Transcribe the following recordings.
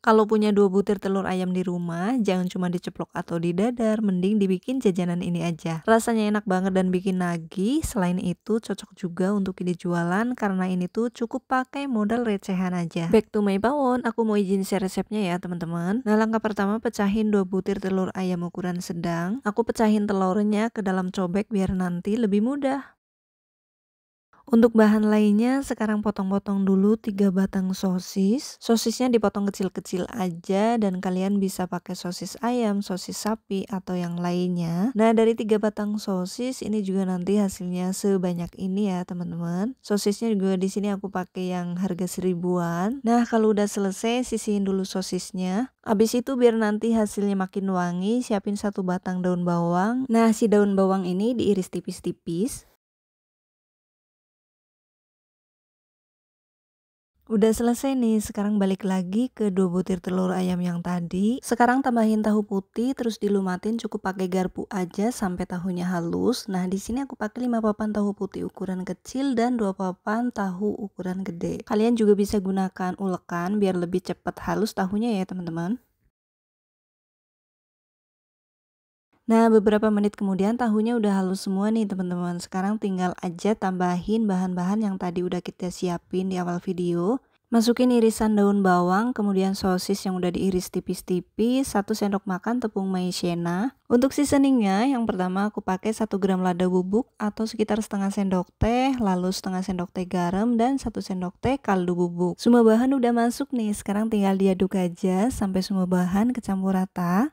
Kalau punya dua butir telur ayam di rumah, jangan cuma diceplok atau didadar, mending dibikin jajanan ini aja. Rasanya enak banget dan bikin nagih. Selain itu, cocok juga untuk ide jualan karena ini tuh cukup pakai modal recehan aja. Back to my bawon, aku mau izin share resepnya ya teman-teman. Nah langkah pertama pecahin dua butir telur ayam ukuran sedang. Aku pecahin telurnya ke dalam cobek biar nanti lebih mudah. Untuk bahan lainnya sekarang potong-potong dulu 3 batang sosis. Sosisnya dipotong kecil-kecil aja dan kalian bisa pakai sosis ayam, sosis sapi atau yang lainnya. Nah, dari 3 batang sosis ini juga nanti hasilnya sebanyak ini ya, teman-teman. Sosisnya juga di sini aku pakai yang harga seribuan. Nah, kalau udah selesai sisihin dulu sosisnya. Abis itu biar nanti hasilnya makin wangi, siapin satu batang daun bawang. Nah, si daun bawang ini diiris tipis-tipis. Udah selesai nih, sekarang balik lagi ke dua butir telur ayam yang tadi. Sekarang tambahin tahu putih, terus dilumatin cukup pakai garpu aja sampai tahunya halus. Nah, di sini aku pakai 5 papan tahu putih ukuran kecil dan 2 papan tahu ukuran gede. Kalian juga bisa gunakan ulekan biar lebih cepat halus tahunya ya, teman-teman. Nah, beberapa menit kemudian tahunya udah halus semua nih teman-teman. Sekarang tinggal aja tambahin bahan-bahan yang tadi udah kita siapin di awal video. Masukin irisan daun bawang, kemudian sosis yang udah diiris tipis-tipis, 1 sendok makan tepung maizena. Untuk seasoningnya, yang pertama aku pakai 1 gram lada bubuk atau sekitar setengah sendok teh, lalu setengah sendok teh garam, dan 1 sendok teh kaldu bubuk. Semua bahan udah masuk nih, sekarang tinggal diaduk aja sampai semua bahan kecampur rata.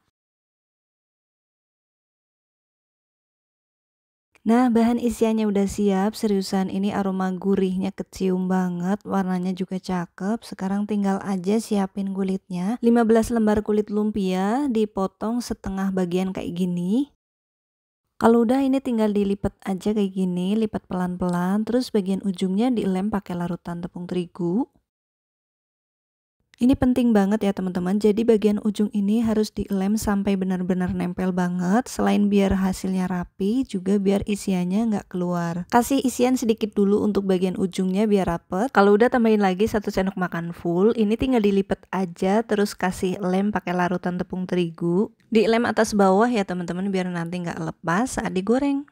Nah, bahan isiannya udah siap. Seriusan ini aroma gurihnya kecium banget, warnanya juga cakep. Sekarang tinggal aja siapin kulitnya. 15 lembar kulit lumpia dipotong setengah bagian kayak gini. Kalau udah ini tinggal dilipat aja kayak gini, lipat pelan-pelan, terus bagian ujungnya dilem pakai larutan tepung terigu. Ini penting banget ya teman-teman. Jadi bagian ujung ini harus dilem sampai benar-benar nempel banget. Selain biar hasilnya rapi, juga biar isiannya nggak keluar. Kasih isian sedikit dulu untuk bagian ujungnya biar rapet. Kalau udah tambahin lagi satu sendok makan full, ini tinggal dilipat aja terus kasih lem pakai larutan tepung terigu. Dilem atas bawah ya teman-teman biar nanti nggak lepas saat digoreng.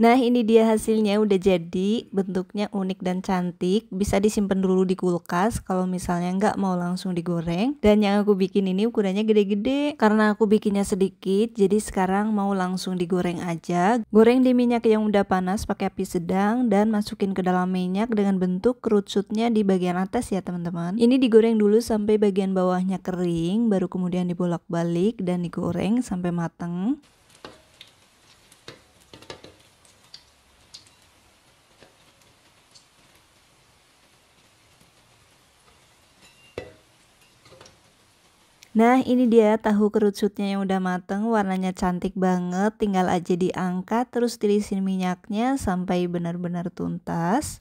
Nah ini dia hasilnya udah jadi bentuknya unik dan cantik bisa disimpan dulu di kulkas kalau misalnya nggak mau langsung digoreng dan yang aku bikin ini ukurannya gede-gede karena aku bikinnya sedikit jadi sekarang mau langsung digoreng aja goreng di minyak yang udah panas pakai api sedang dan masukin ke dalam minyak dengan bentuk kerucutnya di bagian atas ya teman-teman ini digoreng dulu sampai bagian bawahnya kering baru kemudian dibolak-balik dan digoreng sampai mateng Nah ini dia tahu kerucutnya yang udah mateng warnanya cantik banget tinggal aja diangkat terus tirisin minyaknya sampai benar-benar tuntas.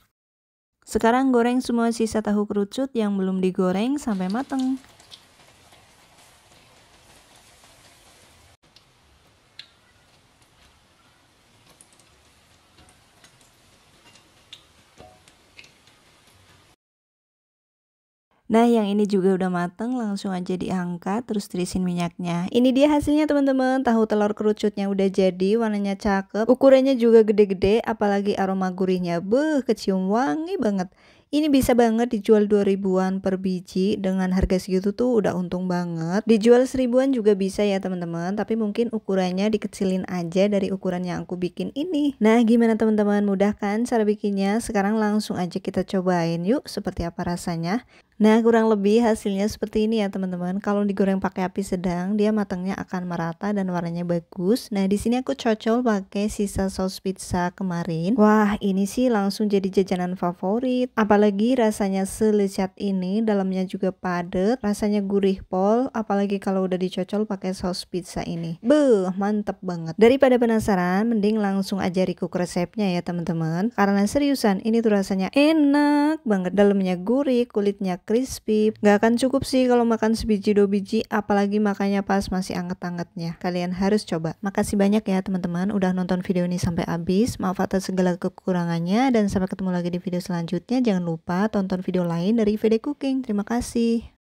Sekarang goreng semua sisa tahu kerucut yang belum digoreng sampai mateng. Nah yang ini juga udah mateng langsung aja diangkat terus tirisin minyaknya Ini dia hasilnya teman-teman tahu telur kerucutnya udah jadi warnanya cakep Ukurannya juga gede-gede apalagi aroma gurihnya Beuh kecium wangi banget ini bisa banget dijual 2000-an per biji dengan harga segitu tuh udah untung banget. Dijual seribuan juga bisa ya teman-teman, tapi mungkin ukurannya dikecilin aja dari ukuran yang aku bikin ini. Nah gimana teman-teman, mudah kan cara bikinnya? Sekarang langsung aja kita cobain yuk seperti apa rasanya. Nah, kurang lebih hasilnya seperti ini ya, teman-teman. Kalau digoreng pakai api sedang, dia matangnya akan merata dan warnanya bagus. Nah, di sini aku cocol pakai sisa saus pizza kemarin. Wah, ini sih langsung jadi jajanan favorit. Apalagi rasanya selecat ini, dalamnya juga padat, rasanya gurih pol, apalagi kalau udah dicocol pakai saus pizza ini. Beuh, mantep banget. Daripada penasaran, mending langsung aja recook resepnya ya, teman-teman. Karena seriusan, ini tuh rasanya enak banget. Dalamnya gurih, kulitnya crispy. Nggak akan cukup sih kalau makan sebiji dua biji, apalagi makannya pas masih anget-angetnya. Kalian harus coba. Makasih banyak ya teman-teman udah nonton video ini sampai habis. Maaf atas segala kekurangannya dan sampai ketemu lagi di video selanjutnya. Jangan lupa tonton video lain dari VD Cooking. Terima kasih.